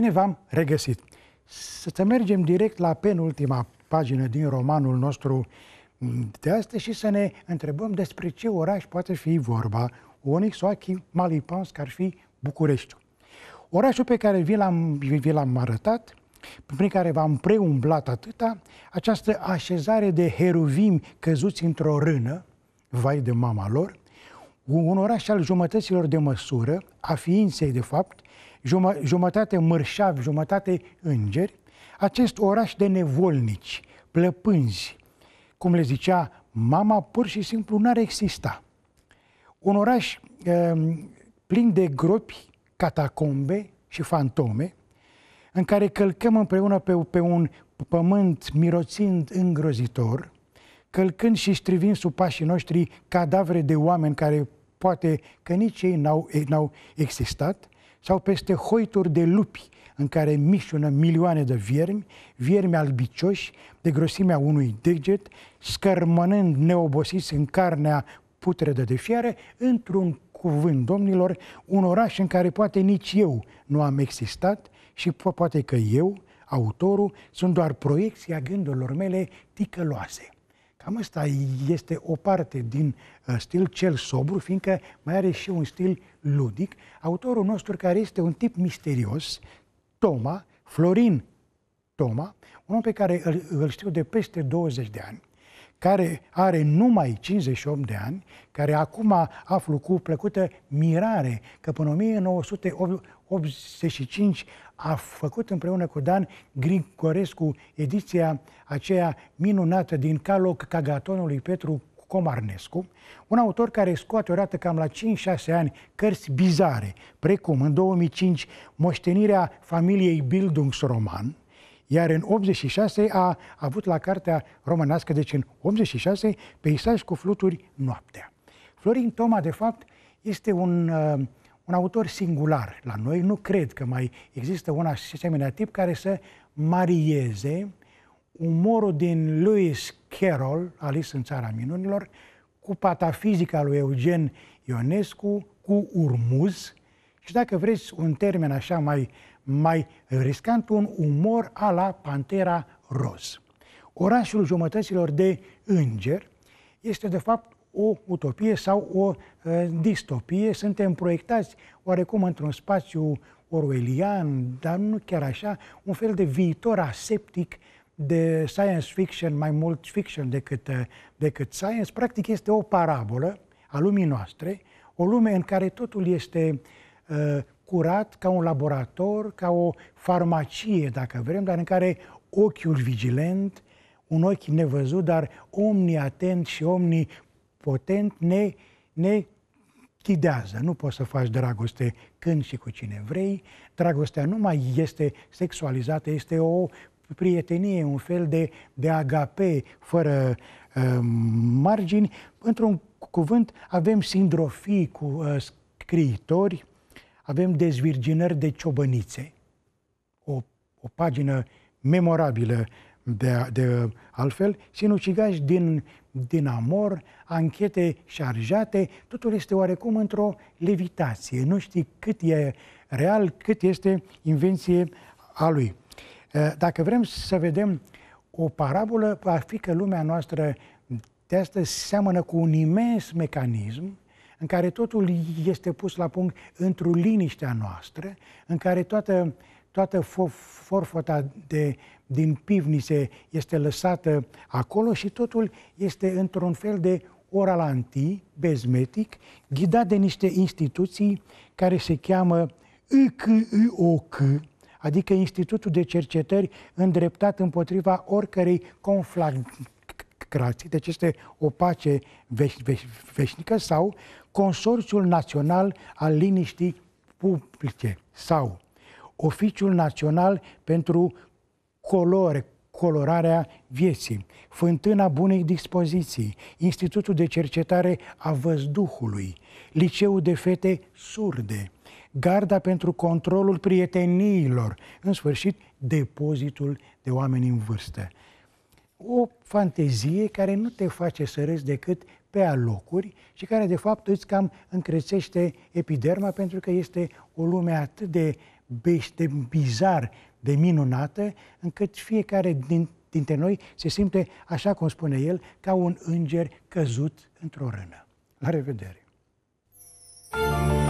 Bine v-am regăsit! Să mergem direct la penultima pagină din romanul nostru de astăzi și să ne întrebăm despre ce oraș poate fi vorba, Onix, Oachi, Malipans, că ar fi București. Orașul pe care vi l-am, vi l-am arătat, prin care v-am preumblat atâta, această așezare de heruvim căzuți într-o rână, vai de mama lor, un oraș al jumătăților de măsură, a ființei de fapt, jumătate mărșavi, jumătate îngeri, acest oraș de nevolnici, plăpânzi, cum le zicea mama, pur și simplu n-ar exista. Un oraș ehm, plin de gropi, catacombe și fantome, în care călcăm împreună pe, pe un pământ miroțind îngrozitor, călcând și strivind sub pașii noștri cadavre de oameni care poate că nici ei n-au, n-au existat, sau peste hoituri de lupi în care mișună milioane de viermi, viermi albicioși de grosimea unui deget, scărmănând neobosiți în carnea putredă de fiare, într-un cuvânt, domnilor, un oraș în care poate nici eu nu am existat și poate că eu, autorul, sunt doar proiecția gândurilor mele ticăloase. Cam asta este o parte din uh, stil cel sobru, fiindcă mai are și un stil ludic. Autorul nostru, care este un tip misterios, Toma, Florin Toma, un om pe care îl, îl știu de peste 20 de ani, care are numai 58 de ani, care acum aflu cu plăcută mirare că până 1985 a făcut împreună cu Dan Grigorescu ediția aceea minunată din Caloc Cagatonului Petru Comarnescu, un autor care scoate odată cam la 5-6 ani cărți bizare, precum în 2005 moștenirea familiei Bildungsroman, iar în 86 a avut la cartea românească, deci în 86, Peisaj cu fluturi noaptea. Florin Toma, de fapt, este un, uh, un autor singular la noi. Nu cred că mai există un asemenea tip care să marieze umorul din Lewis Carroll, Alice în țara minunilor, cu patafizica lui Eugen Ionescu, cu Urmuz și, dacă vreți, un termen așa mai uh, mai riscant, un umor a la Pantera Roz. Orașul jumătăților de înger este de fapt o utopie sau o uh, distopie. Suntem proiectați oarecum într-un spațiu orwellian, dar nu chiar așa, un fel de viitor aseptic de science fiction, mai mult fiction decât, eh, decât science. Practic este o parabolă a lumii noastre, o lume în care totul este uh, curat ca un laborator, ca o farmacie, dacă vrem, dar în care ochiul vigilent, un ochi nevăzut, dar omniatent și omnipotent ne, ne chidează. Nu poți să faci dragoste când și cu cine vrei. Dragostea nu mai este sexualizată, este o prietenie, un fel de, de agape fără uh, margini. Într-un cuvânt, avem sindrofii cu uh, scriitori, avem dezvirginări de ciobănițe. O, o pagină memorabilă de, de altfel, sinucigași din, din amor, anchete șarjate, totul este oarecum într-o levitație. Nu știi cât e real, cât este invenție a lui. Dacă vrem să vedem o parabolă, ar fi că lumea noastră de astăzi seamănă cu un imens mecanism în care totul este pus la punct într-o liniște a noastră, în care toată, toată forfota de, din pivnițe este lăsată acolo și totul este într-un fel de oralanti, bezmetic, ghidat de niște instituții care se cheamă IQIOC, adică Institutul de Cercetări îndreptat împotriva oricărei conflag grații, deci este o pace veș, veș, veșnică, sau Consorțiul Național al Liniștii Publice, sau Oficiul Național pentru Colore, colorarea vieții, fântâna bunei dispoziții, Institutul de Cercetare a Văzduhului, Liceul de Fete Surde, Garda pentru Controlul Prieteniilor, în sfârșit, depozitul de oameni în vârstă o fantezie care nu te face să râzi decât pe alocuri și care de fapt îți cam încrețește epiderma pentru că este o lume atât de, bește, bizar, de minunată, încât fiecare din, dintre noi se simte, așa cum spune el, ca un înger căzut într-o rână. La revedere! thank you